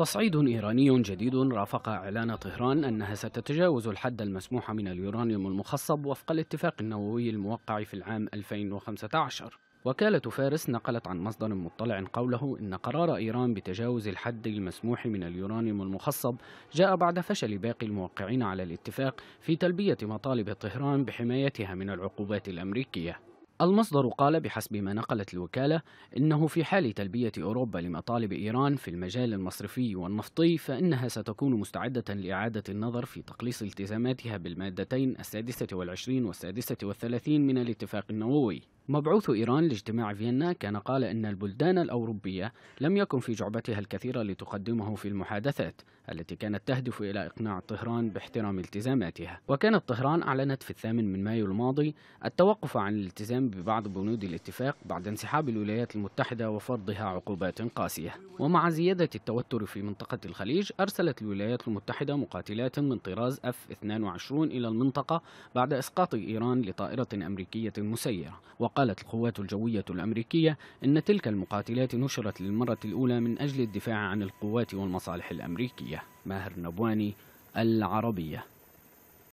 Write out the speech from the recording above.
تصعيد إيراني جديد رافق إعلان طهران أنها ستتجاوز الحد المسموح من اليورانيوم المخصب وفق الاتفاق النووي الموقع في العام 2015 وكالة فارس نقلت عن مصدر مطلع قوله إن قرار إيران بتجاوز الحد المسموح من اليورانيوم المخصب جاء بعد فشل باقي الموقعين على الاتفاق في تلبية مطالب طهران بحمايتها من العقوبات الأمريكية المصدر قال بحسب ما نقلت الوكالة إنه في حال تلبية أوروبا لمطالب إيران في المجال المصرفي والنفطي فإنها ستكون مستعدة لإعادة النظر في تقليص التزاماتها بالمادتين السادسة والعشرين والسادسة والثلاثين من الاتفاق النووي مبعوث إيران لاجتماع فيينا كان قال أن البلدان الأوروبية لم يكن في جعبتها الكثير لتقدمه في المحادثات التي كانت تهدف إلى إقناع طهران باحترام التزاماتها وكانت طهران أعلنت في الثامن من مايو الماضي التوقف عن الالتزام ببعض بنود الاتفاق بعد انسحاب الولايات المتحدة وفرضها عقوبات قاسية ومع زيادة التوتر في منطقة الخليج أرسلت الولايات المتحدة مقاتلات من طراز F-22 إلى المنطقة بعد إسقاط إيران لطائرة أمريكية مسيرة وقال قالت القوات الجوية الأمريكية أن تلك المقاتلات نشرت للمرة الأولى من أجل الدفاع عن القوات والمصالح الأمريكية ماهر نبواني العربية